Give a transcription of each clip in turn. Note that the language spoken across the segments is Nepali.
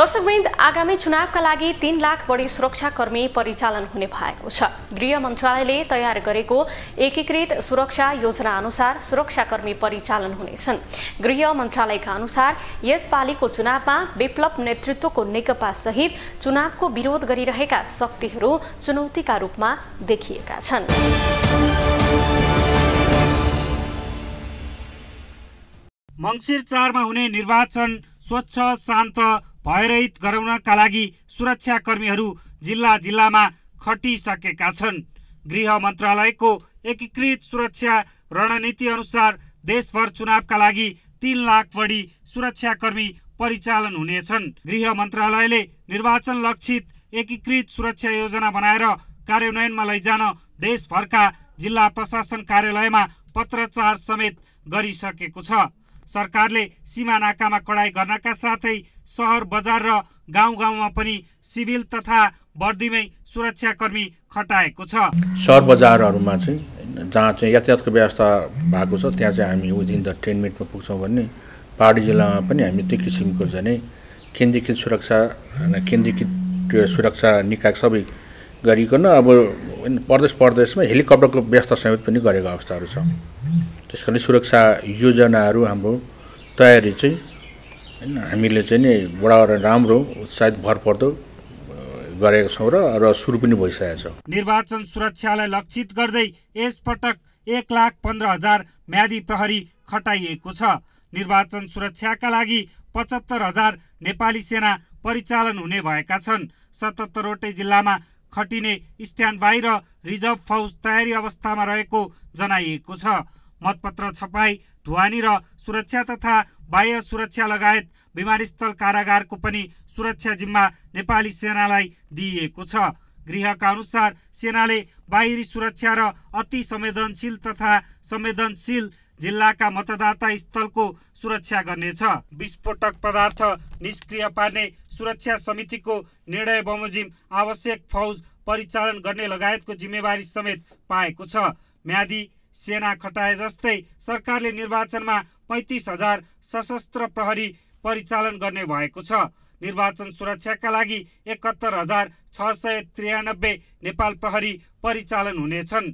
दर्शकवृन्द आगामी चुनावका लागि तीन लाख बढी सुरक्षाकर्मी परिचालन हुने भएको छ गृह मन्त्रालयले तयार गरेको एकीकृत सुरक्षा योजना अनुसार सुरक्षाकर्मी परिचालन हुनेछन् गृह मन्त्रालयका अनुसार यसपालिको चुनावमा विप्लव नेतृत्वको नेकपा सहित चुनावको विरोध गरिरहेका शक्तिहरू चुनौतीका रूपमा देखिएका छन् मङ्सिर चारमा हुने निर्वाचन स्वच्छ शान्त भयरहित गराउनका लागि सुरक्षाकर्मीहरू जिल्ला जिल्लामा खटिसकेका छन् गृह मन्त्रालयको एकीकृत सुरक्षा रणनीति अनुसार देशभर चुनावका लागि तिन लाख बढी सुरक्षाकर्मी परिचालन हुनेछन् गृह मन्त्रालयले निर्वाचन लक्षित एकीकृत सुरक्षा योजना बनाएर कार्यान्वयनमा लैजान देशभरका जिल्ला प्रशासन कार्यालयमा पत्रचार समेत गरिसकेको छ सरकारले सीमा नाकामा कडाई गर्नका साथै सहर बजार र गाउँ गाउँमा पनि सिभिल तथा बर्दीमै सुरक्षाकर्मी खटाएको छ सहर बजारहरूमा चाहिँ जहाँ चाहिँ यातायातको व्यवस्था भएको छ त्यहाँ चाहिँ हामी विदिन द टेन मिनटमा पुग्छौँ भने पहाडी जिल्लामा पनि हामी त्यो किसिमको झनै केन्द्रीकृत सुरक्षा केन्द्रीकृत सुरक्षा निकाय सबै गरिकन अब प्रदेश प्रदेशमा हेलिकप्टरको व्यवस्था समेत पनि गरेको अवस्थाहरू छ त्यस कारणले सुरक्षा योजनाहरू हाम्रो तयारी चाहिँ होइन हामीले चाहिँ नि बडा राम्रो उत्साहित भरपर्दो गरेका छौँ र सुरु पनि भइसकेको छ निर्वाचन सुरक्षालाई लक्षित गर्दै यसपटक एक लाख पन्ध्र हजार म्यादी प्रहरी खटाइएको छ निर्वाचन सुरक्षाका लागि पचहत्तर हजार नेपाली सेना परिचालन हुने भएका छन् सतहत्तरवटै जिल्लामा खटिने स्ट्यान्ड र रिजर्भ फौज तयारी अवस्थामा रहेको जनाइएको छ मतपत्र छपाई धुवानी र सुरक्षा तथा बाह्य सुरक्षा लगायत विमानस्थल कारागारको पनि सुरक्षा जिम्मा नेपाली सेनालाई दिइएको छ गृहका अनुसार सेनाले बाहिरी सुरक्षा र अति संवेदनशील तथा संवेदनशील जिल्लाका मतदाता स्थलको सुरक्षा गर्नेछ विस्फोटक पदार्थ निष्क्रिय पार्ने सुरक्षा समितिको निर्णय बमोजिम आवश्यक फौज परिचालन गर्ने लगायतको जिम्मेवारी समेत पाएको छ म्यादी सेना खटाए जस्तै सरकारले निर्वाचनमा पैँतिस हजार सशस्त्र प्रहरी परिचालन गर्ने भएको छ निर्वाचन सुरक्षाका लागि एकहत्तर हजार छ सय त्रियानब्बे नेपाल प्रहरी परिचालन हुनेछन्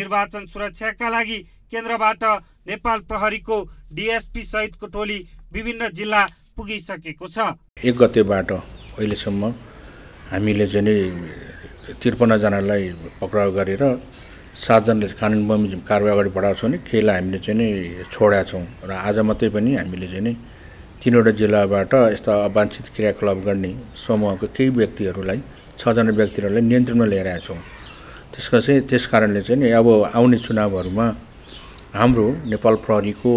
निर्वाचन सुरक्षाका लागि केन्द्रबाट नेपाल प्रहरीको डिएसपी सहितको टोली विभिन्न जिल्ला पुगिसकेको छ एक गतेबाट अहिलेसम्म हामीले चाहिँ नि त्रिपन्नजनालाई पक्राउ गरेर सातजनाले कानुन बमी कारवाही अगाडि बढाएको छौँ नि केहीलाई हामीले चाहिँ नि छोडेका छौँ र आज मात्रै पनि हामीले चाहिँ नि तिनवटा जिल्लाबाट यस्ता अवाञ्छित क्रियाकलाप गर्ने समूहको केही व्यक्तिहरूलाई छजना व्यक्तिहरूलाई नियन्त्रणमा ल्याएर छौँ त्यसको चाहिँ त्यस कारणले चाहिँ नि अब आउने चुनावहरूमा हाम्रो नेपाल प्रहरीको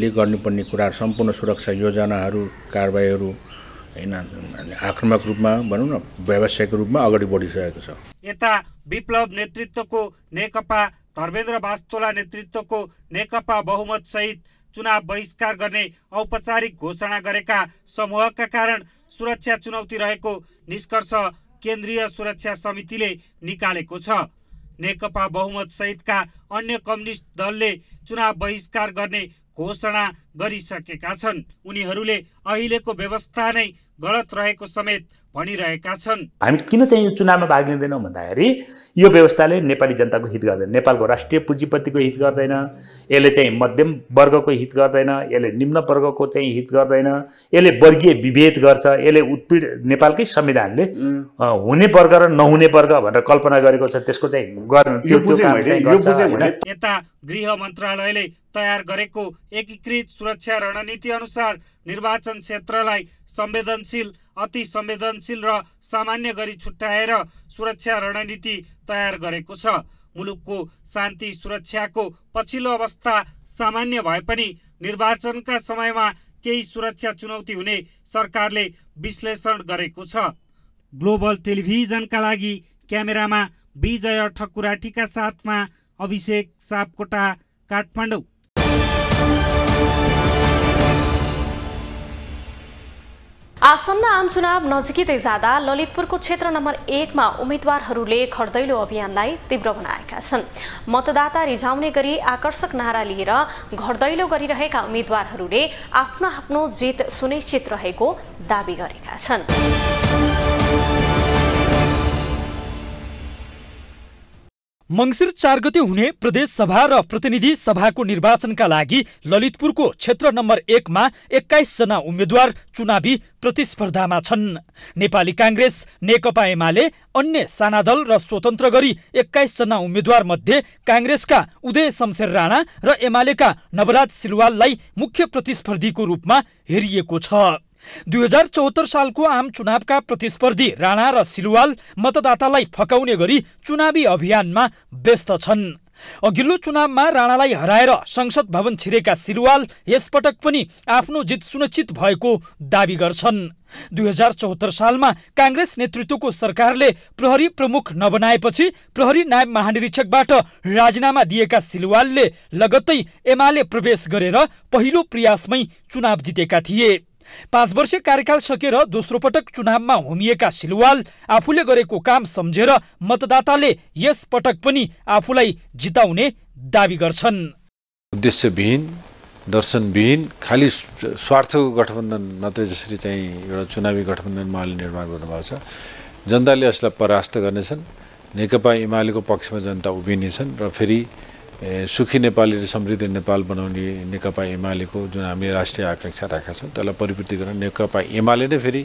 ले गर्नुपर्ने कुरा सम्पूर्ण सुरक्षा योजनाहरू कारवाहीहरू होइन आक्रमक रूपमा भनौँ न व्यावसायिक रूपमा अगाडि बढिसकेको छ यता विप्लव नेतृत्वको नेकपा धर्मेन्द्र बास्तोला नेतृत्वको नेकपा बहुमत सहित चुनाव बहिष्कार गर्ने औपचारिक घोषणा गरेका समूहका कारण सुरक्षा चुनौती रहेको निष्कर्ष केन्द्रीय सुरक्षा समितिले निकालेको छ नेकपा बहुमत सहितका अन्य कम्युनिस्ट दलले चुनाव बहिष्कार गर्ने घोषणा गरिसकेका छन् उनीहरूले अहिलेको व्यवस्था नै गलत रहेको समेत भनिरहेका छन् हामी किन चाहिँ यो चुनावमा भाग लिँदैनौँ भन्दाखेरि यो व्यवस्थाले नेपाली जनताको हित गर्दैन नेपालको राष्ट्रिय पुँजीपतिको हित गर्दैन यसले चाहिँ मध्यम वर्गको हित गर्दैन यसले निम्न वर्गको चाहिँ हित गर्दैन यसले वर्गीय विभेद गर्छ यसले उत्पीड नेपालकै संविधानले हुने वर्ग र नहुने वर्ग भनेर कल्पना गरेको छ त्यसको चाहिँ यता गृह मन्त्रालयले तयार गरेको एकीकृत सुरक्षा रणनीति अनुसार निर्वाचन क्षेत्रलाई संवेदनशील अति संवेदनशील र सामान्य गरी छुट्याएर सुरक्षा रणनीति तयार गरेको छ मुलुकको शान्ति सुरक्षाको पछिल्लो अवस्था सामान्य भए पनि निर्वाचनका समयमा केही सुरक्षा चुनौती हुने सरकारले विश्लेषण गरेको छ ग्लोबल टेलिभिजनका लागि क्यामेरामा विजय ठकुराठीका साथमा अभिषेक सापकोटा काठमाडौँ आसन्न आम चुनाव नजिकै जाँदा ललितपुरको क्षेत्र नम्बर एकमा उम्मेद्वारहरूले खर्दैलो अभियानलाई तीव्र बनाएका छन् मतदाता रिझाउने गरी आकर्षक नारा लिएर घरदैलो गरिरहेका उम्मेद्वारहरूले आफ्नो आफ्नो जित सुनिश्चित रहेको दावी गरेका छन् मङ्सिर चार गते हुने प्रदेश सभा र प्रतिनिधि सभाको निर्वाचनका लागि ललितपुरको क्षेत्र नम्बर एकमा एक्काइसजना उम्मेद्वार चुनावी प्रतिस्पर्धामा छन् नेपाली काङ्ग्रेस नेकपा एमाले अन्य साना दल र स्वतन्त्र गरी एक्काइसजना उम्मेद्वार मध्ये काङ्ग्रेसका उदय शमशेर राणा र एमालेका नवराज सिलवाललाई मुख्य प्रतिस्पर्धीको रूपमा हेरिएको छ दुई हजार चौहत्तर सालको आम चुनावका प्रतिस्पर्धी राणा र सिलुवाल मतदातालाई फकाउने गरी चुनावी अभियानमा व्यस्त छन् अघिल्लो चुनावमा राणालाई हराएर संसद भवन छिरेका सिलुवाल यसपटक पनि आफ्नो जित सुनिश्चित भएको दावी गर्छन् दुई हजार चौहत्तर सालमा काङ्ग्रेस नेतृत्वको सरकारले प्रहरी प्रमुख नबनाएपछि प्रहरी नायब महानिरीक्षकबाट राजीनामा दिएका सिलुवालले लगत्तै एमाले प्रवेश गरेर पहिलो प्रयासमै चुनाव जितेका थिए पाँच वर्ष कार्यकाल सकेर दोस्रो पटक चुनावमा होमिएका सिलवाल आफूले गरेको काम सम्झेर मतदाताले यस पटक पनि आफूलाई जिताउने दावी गर्छन् उद्देश्यविहीन दर्शनविहीन खालि स्वार्थको गठबन्धन मात्रै जसरी चाहिँ एउटा चुनावी गठबन्धन उहाँले निर्माण गर्नुभएको छ जनताले यसलाई परास्त गर्नेछन् नेकपा एमालेको पक्षमा जनता उभिनेछन् र फेरि सुखी नेपाली र समृद्ध नेपाल बनाउने नेकपा एमालेको जुन हामीले राष्ट्रिय आकाङ्क्षा राखेका छौँ त्यसलाई परिपूर्ति गर्न नेकपा एमाले नै फेरि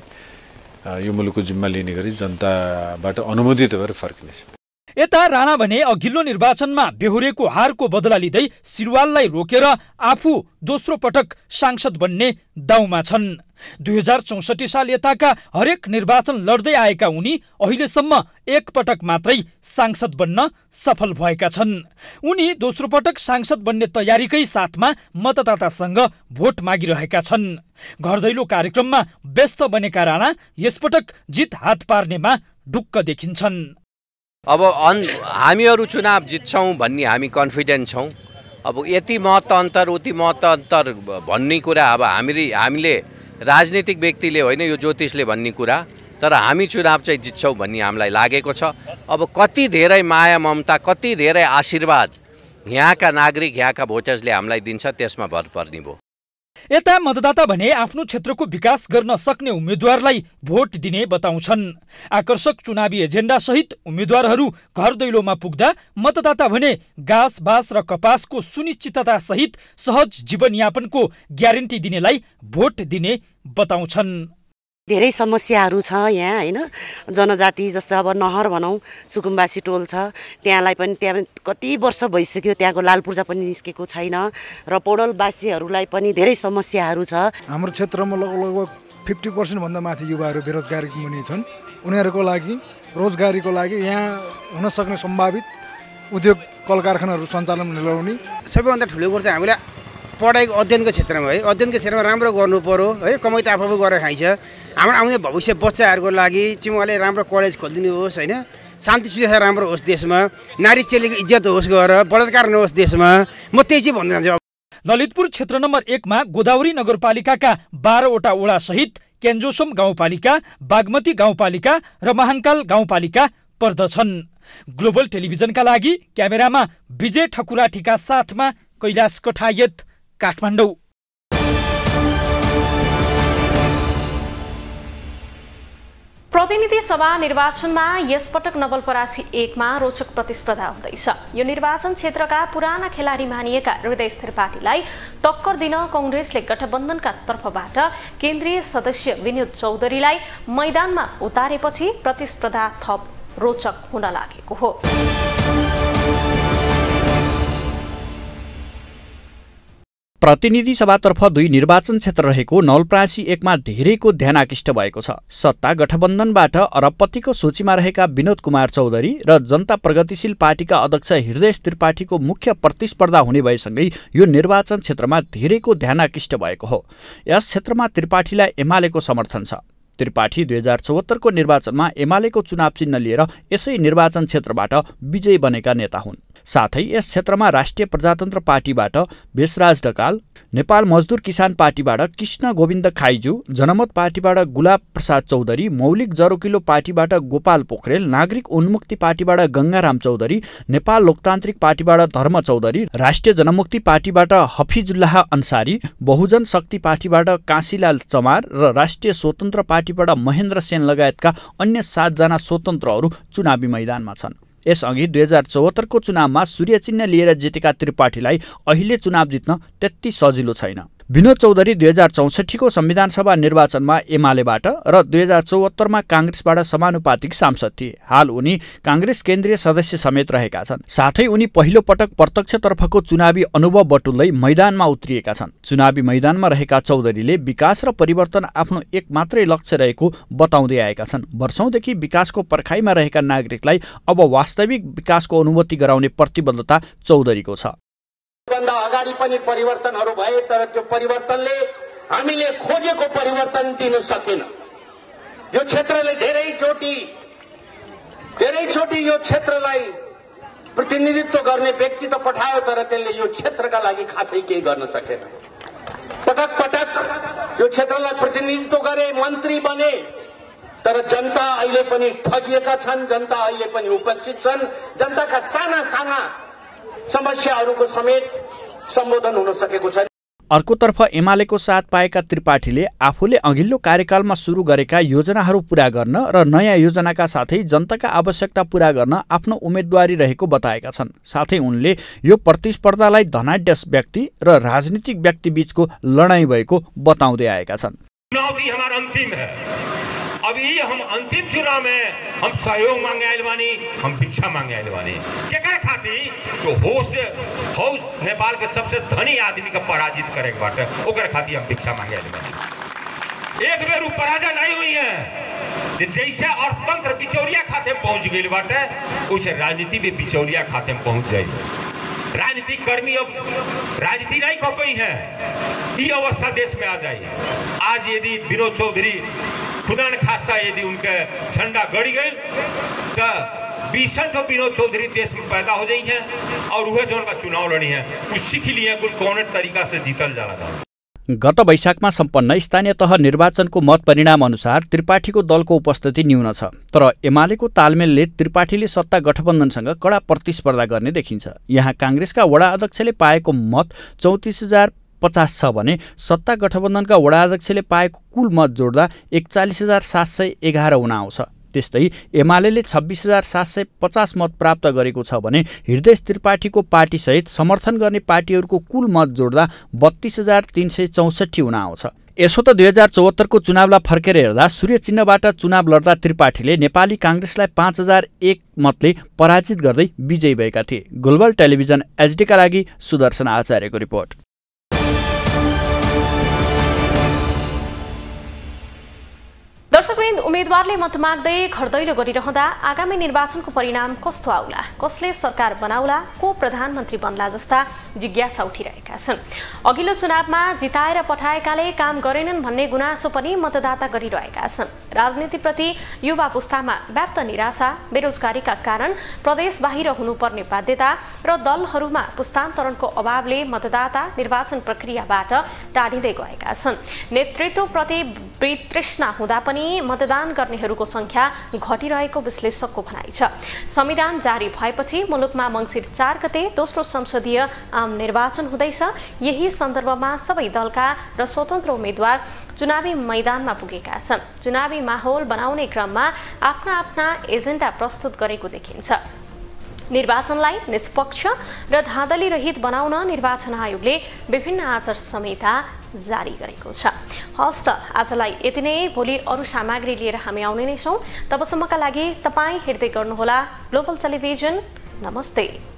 यो मुलुकको जिम्मा लिने गरी जनताबाट अनुमोदित भएर फर्किनेछ यता राणा भने अघिल्लो निर्वाचनमा बेहोरेको हारको बदला लिँदै सिरुवाललाई रोकेर आफू दोस्रो पटक सांसद बन्ने दाउमा छन् दुई हजार चौसठी साल यताका हरेक निर्वाचन लड्दै आएका उनी अहिलेसम्म पटक मात्रै सांसद बन्न सफल भएका छन् उनी दोस्रो पटक सांसद बन्ने तयारीकै साथमा मतदातासँग भोट मागिरहेका छन् घर दैलो कार्यक्रममा व्यस्त बनेका राणा यसपटक जित हात पार्नेमा ढुक्क देखिन्छन् अब अन् हामीहरू चुनाव जित्छौँ भन्ने हामी कन्फिडेन्ट छौँ अब यति महत्त्व अन्तर उति महत्त्व अन्तर भन्ने कुरा अब हामीले हामीले राजनीतिक व्यक्तिले होइन यो ज्योतिषले भन्ने कुरा तर हामी चुनाव चाहिँ जित्छौँ भन्ने हामीलाई लागेको छ अब कति धेरै माया ममता कति धेरै आशीर्वाद यहाँका नागरिक यहाँका भोटर्सले हामीलाई दिन्छ त्यसमा भर पर्ने भयो यता मतदाता भने आफ्नो क्षेत्रको विकास गर्न सक्ने उम्मेद्वारलाई भोट दिने बताउँछन् आकर्षक चुनावी सहित उम्मेद्वारहरू घर दैलोमा पुग्दा मतदाता भने घाँस बाँस र कपासको सहित सहज जीवनयापनको ग्यारेन्टी दिनेलाई भोट दिने बताउँछन् धेरै समस्याहरू छ यहाँ होइन जनजाति जस्तो अब नहर भनौँ सुकुम्बासी टोल छ त्यहाँलाई पनि त्यहाँ कति वर्ष भइसक्यो त्यहाँको लाल पूर्जा पनि निस्केको छैन र पौडलवासीहरूलाई पनि धेरै समस्याहरू छ हाम्रो क्षेत्रमा लगभग लगभग फिफ्टी पर्सेन्टभन्दा माथि युवाहरू बेरोजगारी मुनि छन् उनीहरूको लागि रोजगारीको लागि यहाँ हुन सक्ने सम्भावित उद्योग कल कारखानाहरू सञ्चालन लगाउने सबैभन्दा ठुलो कुरो चाहिँ हामीलाई पढाइको अध्ययनको क्षेत्रमा है अध्ययनको क्षेत्रमा राम्रो गर्नु पऱ्यो है कमाइ त आफू गरेर खाइन्छ हाम्रो आउने भविष्य बच्चाहरूको लागि चाहिँ उहाँले राम्रो कलेज खोलिदिनु होस् होइन शान्ति सुरक्षा राम्रो होस् देशमा नारी चेलीको इज्जत होस् गएर बलात्कार नहोस् देशमा म त्यही चाहिँ भन्न चाहन्छु ललितपुर क्षेत्र नम्बर एकमा गोदावरी नगरपालिकाका बाह्रवटा सहित केन्जोसोम गाउँपालिका बागमती गाउँपालिका र महाङ्काल गाउँपालिका पर्दछन् ग्लोबल टेलिभिजनका लागि क्यामेरामा विजय ठकुराठीका साथमा कैलाश कठायत काठमाडौँ प्रतिनिधि सभा निर्वाचनमा यसपटक नवलपरासी एकमा रोचक प्रतिस्पर्धा हुँदैछ यो निर्वाचन क्षेत्रका पुराना खेलाडी मानिएका हृदय त्रिपाठीलाई टक्कर दिन कङ्ग्रेसले गठबन्धनका तर्फबाट केन्द्रीय सदस्य विनोद चौधरीलाई मैदानमा उतारेपछि प्रतिस्पर्धा थप रोचक हुन लागेको हो प्रतिनिधि सभातर्फ दुई निर्वाचन क्षेत्र रहेको नौलप्रासी एकमा धेरैको ध्यान आकृष्ट भएको छ सत्ता गठबन्धनबाट अरबपतिको सूचीमा रहेका विनोद कुमार चौधरी र जनता प्रगतिशील पार्टीका अध्यक्ष हृदय त्रिपाठीको मुख्य प्रतिस्पर्धा हुने भएसँगै यो निर्वाचन क्षेत्रमा धेरैको ध्यान आकृष्ट भएको हो यस क्षेत्रमा त्रिपाठीलाई एमालेको समर्थन छ त्रिपाठी दुई हजार चौहत्तरको निर्वाचनमा एमालेको चुनाव चिन्ह लिएर यसै निर्वाचन क्षेत्रबाट विजयी बनेका नेता हुन् साथै यस क्षेत्रमा राष्ट्रिय प्रजातन्त्र पार्टीबाट भेषराज ढकाल नेपाल मजदुर किसान पार्टीबाट कृष्ण गोविन्द खाइजु जनमत पार्टीबाट गुलाब प्रसाद चौधरी मौलिक जरोकिलो पार्टीबाट गोपाल पोखरेल नागरिक उन्मुक्ति पार्टीबाट गङ्गाराम चौधरी नेपाल लोकतान्त्रिक पार्टीबाट धर्म चौधरी राष्ट्रिय जनमुक्ति पार्टीबाट हफिजुल्लाह अन्सारी बहुजन शक्ति पार्टीबाट काशीलाल चमार र राष्ट्रिय स्वतन्त्र पार्टीबाट महेन्द्र सेन लगायतका अन्य सातजना स्वतन्त्रहरू चुनावी मैदानमा छन् यसअघि दुई हजार चौहत्तरको चुनावमा सूर्य चिन्ह लिएर जितेका त्रिपाठीलाई अहिले चुनाव जित्न त्यति सजिलो छैन विनोद चौधरी दुई हजार चौसठीको सभा निर्वाचनमा एमालेबाट र दुई हजार चौहत्तरमा काङ्ग्रेसबाट समानुपातिक सांसद थिए हाल उनी काङ्ग्रेस केन्द्रीय सदस्य समेत रहेका छन् साथै उनी पहिलो पटक प्रत्यक्षतर्फको चुनावी अनुभव बटुल्दै मैदानमा उत्रिएका छन् चुनावी मैदानमा रहेका चौधरीले विकास र परिवर्तन आफ्नो एक मात्रै लक्ष्य रहेको बताउँदै आएका छन् वर्षौंदेखि विकासको पर्खाइमा रहेका नागरिकलाई अब वास्तविक विकासको अनुभूति गराउने प्रतिबद्धता चौधरीको छ भन्दा अगाडि पनि परिवर्तनहरू भए तर त्यो परिवर्तनले हामीले खोजेको परिवर्तन दिन सकेन यो क्षेत्रले धेरै धेरैचोटि यो क्षेत्रलाई प्रतिनिधित्व गर्ने व्यक्ति त पठायो तर त्यसले यो क्षेत्रका लागि खासै केही गर्न सकेन पटक पटक यो क्षेत्रलाई प्रतिनिधित्व गरे मन्त्री बने तर जनता अहिले पनि ठगिएका छन् जनता अहिले पनि उपेक्षित छन् जनताका साना साना समस्याहरूको समेत सम्बोधन हुन सकेको छ अर्कोतर्फ एमालेको साथ पाएका त्रिपाठीले आफूले अघिल्लो कार्यकालमा सुरु गरेका योजनाहरू पूरा गर्न र नयाँ योजनाका साथै जनताका आवश्यकता पूरा गर्न आफ्नो उम्मेदवारी रहेको बताएका छन् साथै उनले यो प्रतिस्पर्धालाई धनाड्यस व्यक्ति र राजनीतिक व्यक्ति बीचको लडाईँ भएको बताउँदै आएका छन् अभी हम अंतिम चुनाव में हम सहयोग मांगे आयल हम भिक्षा मांगे आयल क्या आदमी जो होश हौस नेपाल के सबसे धनी आदमी के पराजित करे बाटे खातिर हम भिक्षा मांगे एक बेर पराजय नहीं हुई है तो जैसे अर्थतंत्र बिचौलिया खाते में पहुंच गई बाटे उसे राजनीति भी बिचौलिया खाते में पहुंच जाए राजनीति कर्मी अब राजनीति नहीं कर पाई है ये अवस्था देश में आ जाए आज यदि विनोद चौधरी खुदान खासा यदि उनके झंडा गड़ी गए तो बीसन जो विनोद चौधरी देश में पैदा हो जाइ है और वह जो उनका चुनाव लड़ी है वो सीख लिए कुल कौन तरीका से जीतल जाना था गत वैशाखमा सम्पन्न स्थानीय तह निर्वाचनको मतपरिणाम अनुसार त्रिपाठीको दलको उपस्थिति न्यून छ तर एमालेको तालमेलले त्रिपाठीले सत्ता गठबन्धनसँग कडा प्रतिस्पर्धा गर्ने देखिन्छ यहाँ काङ्ग्रेसका वडा अध्यक्षले पाएको मत चौतिस हजार पचास छ भने सत्ता गठबन्धनका वडा अध्यक्षले पाएको कुल मत जोड्दा एकचालिस हजार सात सय एघार हुन आउँछ त्यस्तै एमाले छब्बिस हजार सात सय पचास मत प्राप्त गरेको छ भने हृदय त्रिपाठीको पार्टीसहित समर्थन गर्ने पार्टीहरूको कुल मत जोड्दा बत्तीस हजार तिन सय चौसठी हुन आउँछ यसो त दुई हजार चौहत्तरको चुनावलाई फर्केर हेर्दा सूर्य चिन्हबाट चुनाव लड्दा त्रिपाठीले नेपाली काङ्ग्रेसलाई पाँच हजार एक मतले पराजित गर्दै विजयी भएका थिए ग्लोबल टेलिभिजन एचडीका लागि सुदर्शन आचार्यको रिपोर्ट दर्शकवृन्द उम्मेद्वारले मत माग्दै घर गरिरहँदा आगामी निर्वाचनको परिणाम कस्तो आउला कसले सरकार बनाउला को प्रधानमन्त्री बन्ला जस्ता जिज्ञासा उठिरहेका छन् अघिल्लो चुनावमा जिताएर पठाएकाले काम गरेनन् भन्ने गुनासो पनि मतदाता गरिरहेका छन् राजनीतिप्रति युवा पुस्तामा व्याप्त निराशा बेरोजगारीका कारण प्रदेश बाहिर हुनुपर्ने बाध्यता र दलहरूमा पुस्तान्तरणको अभावले मतदाता निर्वाचन प्रक्रियाबाट टाढिँदै गएका छन् नेतृत्वप्रति वितृष्णा हुँदा पनि मतदान गर्नेहरूको संख्या घटिरहेको विश्लेषकको भनाइ छ संविधान जारी भएपछि मुलुकमा मङ्सिर चार गते दोस्रो संसदीय आम निर्वाचन हुँदैछ यही सन्दर्भमा सबै दलका र स्वतन्त्र उम्मेद्वार चुनावी मैदानमा पुगेका छन् चुनावी माहौल बनाउने क्रममा आफ्ना आफ्ना एजेन्डा प्रस्तुत गरेको देखिन्छ निर्वाचनलाई निष्पक्ष र धाँधली रहित बनाउन निर्वाचन आयोगले विभिन्न आचार संहिता जारी गरेको छ हस् त आजलाई यति नै भोलि अरू सामग्री लिएर हामी आउने नै छौँ तबसम्मका लागि तपाईँ हेर्दै गर्नुहोला ग्लोबल टेलिभिजन नमस्ते